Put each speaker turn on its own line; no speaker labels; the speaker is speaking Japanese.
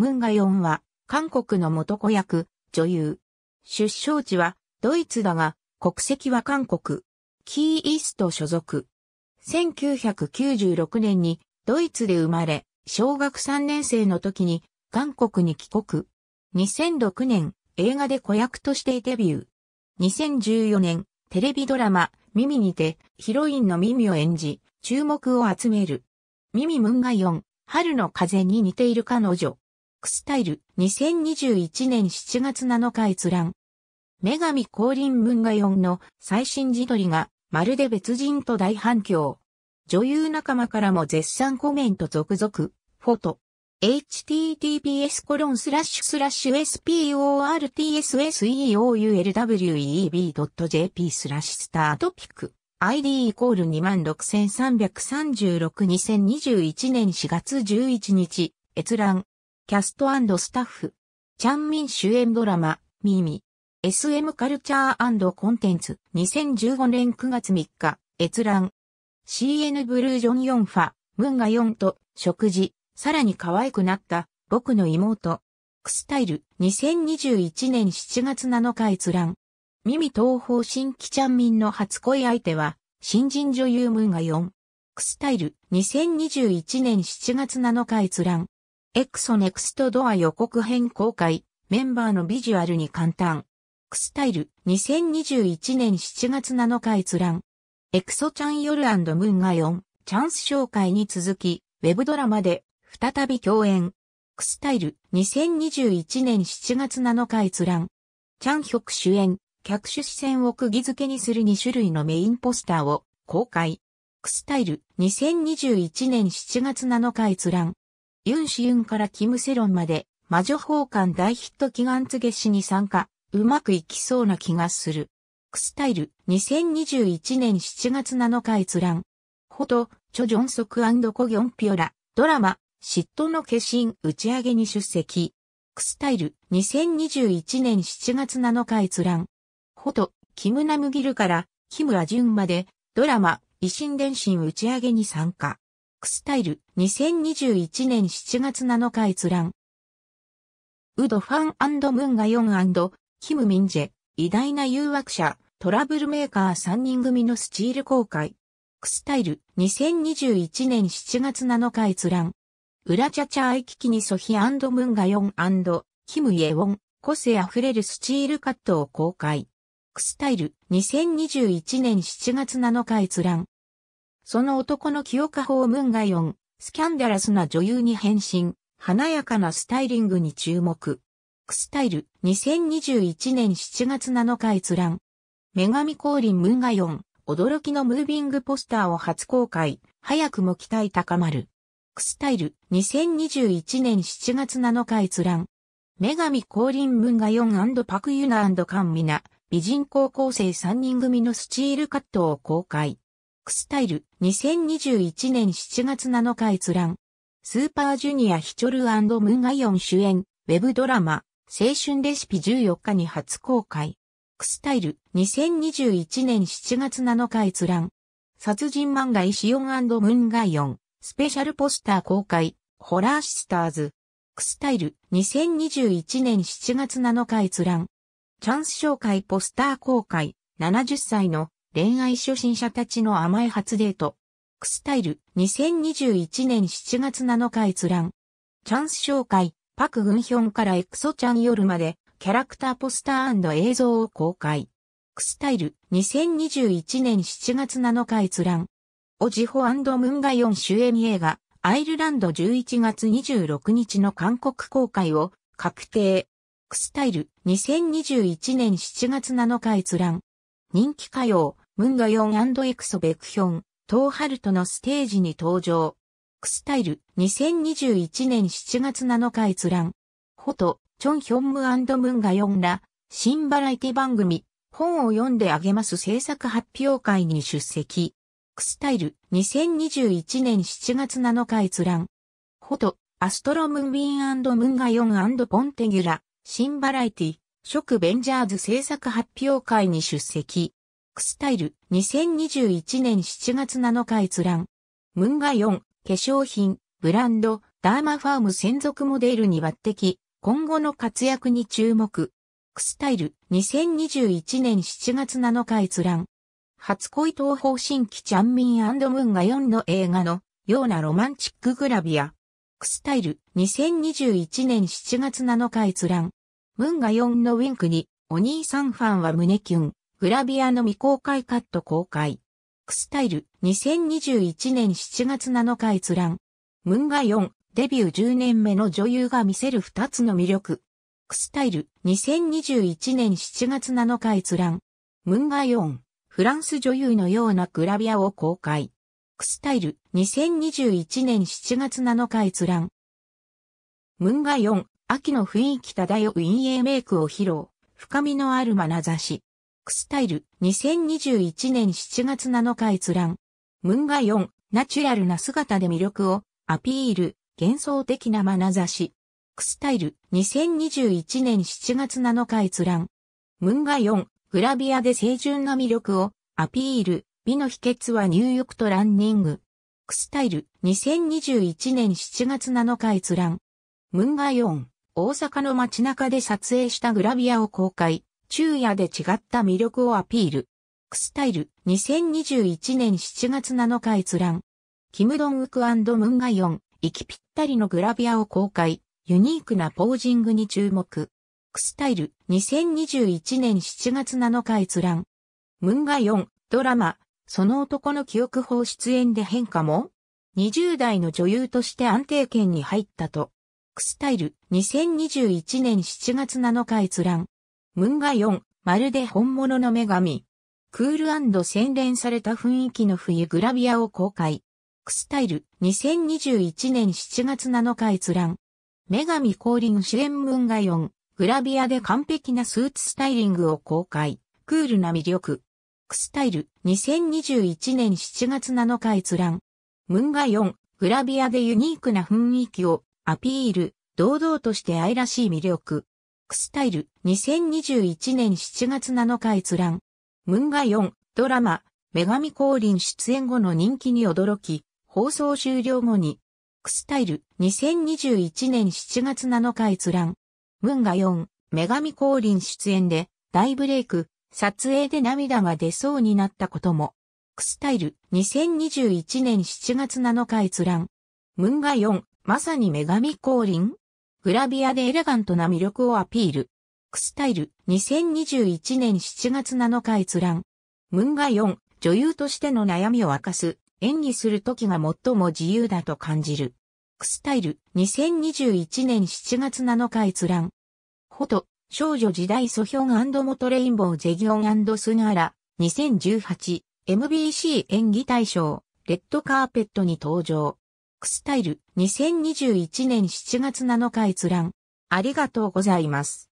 ムンガヨンは、韓国の元子役、女優。出生地は、ドイツだが、国籍は韓国。キーイースト所属。1996年に、ドイツで生まれ、小学3年生の時に、韓国に帰国。2006年、映画で子役としてデビュー。2014年、テレビドラマ、耳にて、ヒロインの耳を演じ、注目を集める。耳ムンガヨン、春の風に似ている彼女。クスタイル2021年7月7日閲覧。女神降臨文画4の最新自撮りがまるで別人と大反響。女優仲間からも絶賛コメント続々。フォト。https コロンスラッシュスラッシュ s p o r t s s e o u l w e e b j p スラッシュスタートピック ID イコール263362021年4月11日閲覧キャストスタッフ。チャンミン主演ドラマ、ミミ。SM カルチャーコンテンツ。2015年9月3日、閲覧。CN ブルージョン・ヨンファ、ムンガ・ヨンと、食事、さらに可愛くなった、僕の妹。クスタイル、2021年7月7日閲覧。ミミ東方新規チャンミンの初恋相手は、新人女優ムンガ・ヨン。クスタイル、2021年7月7日閲覧。エクソネクストドア予告編公開、メンバーのビジュアルに簡単。クスタイル、2021年7月7日閲覧。エクソチャンヨルムーンヨン、チャンス紹介に続き、ウェブドラマで、再び共演。クスタイル、2021年7月7日閲覧。チャンヒョク主演、客主視線を釘付けにする2種類のメインポスターを公開。クスタイル、2021年7月7日閲覧。ユンシユンからキムセロンまで、魔女奉還大ヒット祈願告げ師に参加、うまくいきそうな気がする。クスタイル2021年7月7日閲覧。ほと、チョジョンソクコギョンピオラ、ドラマ、嫉妬の化身打ち上げに出席。クスタイル2021年7月7日閲覧。ほと、キムナムギルから、キムラジュンまで、ドラマ、維新伝心打ち上げに参加。クスタイル2021年7月7日閲覧。ウドファンムンガヨンキム・ミンジェ、偉大な誘惑者、トラブルメーカー3人組のスチール公開。クスタイル2021年7月7日閲覧。ウラチャチャアイキキにソヒムンガヨンキム・イェウォン、個性あふれるスチールカットを公開。クスタイル2021年7月7日閲覧。その男の清華法ムンガヨン、スキャンダラスな女優に変身、華やかなスタイリングに注目。クスタイル2021年7月7日閲覧。女神降臨ムンガヨン、驚きのムービングポスターを初公開、早くも期待高まる。クスタイル2021年7月7日閲覧。女神降臨ムンガヨンパクユナカンミナ、美人高校生3人組のスチールカットを公開。クスタイル2021年7月7日閲覧。スーパージュニアヒチョルムンガイオン主演、ウェブドラマ、青春レシピ14日に初公開。クスタイル2021年7月7日閲覧。殺人漫画イシオンムンガイオン、スペシャルポスター公開、ホラーシスターズ。クスタイル2021年7月7日閲覧。チャンス紹介ポスター公開、70歳の恋愛初心者たちの甘い初デート。クスタイル2021年7月7日閲覧。チャンス紹介、パク・グンヒョンからエクソちゃん夜まで、キャラクターポスター映像を公開。クスタイル2021年7月7日閲覧。オジホムンガヨン主演映画、アイルランド11月26日の韓国公開を確定。クスタイル2021年7月7日閲覧。人気歌謡、ムンガヨンエクソベクヒョン、トーハルトのステージに登場。クスタイル2021年7月7日閲覧。ホト、チョンヒョンムムンガヨンら、新バラエティ番組、本を読んであげます制作発表会に出席。クスタイル2021年7月7日閲覧。ホト、アストロムンビンムンガヨンポンテギュラ、新バラエティ、クベンジャーズ制作発表会に出席。クスタイル2021年7月7日閲覧。ムンガ4、化粧品、ブランド、ダーマファーム専属モデルに抜擢、今後の活躍に注目。クスタイル2021年7月7日閲覧。初恋東方新規チャンミンムンガ4の映画のようなロマンチックグラビア。クスタイル2021年7月7日閲覧。ムンガ4のウィンクにお兄さんファンは胸キュン。グラビアの未公開カット公開。クスタイル2021年7月7日閲覧。ムンガ4、デビュー10年目の女優が見せる2つの魅力。クスタイル2021年7月7日閲覧。ムンガ4、フランス女優のようなグラビアを公開。クスタイル2021年7月7日閲覧。ムンガ4、秋の雰囲気漂う陰影メイクを披露。深みのある眼差し。クスタイル2021年7月7日閲覧。ムンガ4、ナチュラルな姿で魅力をアピール、幻想的な眼差し。クスタイル2021年7月7日閲覧。ムンガ4、グラビアで清純な魅力をアピール、美の秘訣は入浴とランニング。クスタイル2021年7月7日閲覧。ムンガ4、大阪の街中で撮影したグラビアを公開。昼夜で違った魅力をアピール。クスタイル2021年7月7日閲覧。キムドンウクムンガヨン、息ぴったりのグラビアを公開。ユニークなポージングに注目。クスタイル2021年7月7日閲覧。ムンガヨン、ドラマ、その男の記憶法出演で変化も ?20 代の女優として安定圏に入ったと。クスタイル2021年7月7日閲覧。ムンガ4、まるで本物の女神。クール洗練された雰囲気の冬グラビアを公開。クスタイル、2021年7月7日閲覧。女神降臨主演ムンガ4、グラビアで完璧なスーツスタイリングを公開。クールな魅力。クスタイル、2021年7月7日閲覧。ムンガ4、グラビアでユニークな雰囲気をアピール、堂々として愛らしい魅力。クスタイル2021年7月7日閲覧。ムンガ4ドラマ女神降臨出演後の人気に驚き、放送終了後に、クスタイル2021年7月7日閲覧。ムンガ4女神降臨出演で大ブレイク、撮影で涙が出そうになったことも。クスタイル2021年7月7日閲覧。ムンガ4まさに女神降臨グラビアでエレガントな魅力をアピール。クスタイル2021年7月7日閲覧。ムンガ4、女優としての悩みを明かす。演技する時が最も自由だと感じる。クスタイル2021年7月7日閲覧。フォト、少女時代ソヒョン元レインボーゼギョンスガーラ、2018、MBC 演技大賞、レッドカーペットに登場。クスタイル2021年7月7日閲覧。ありがとうございます。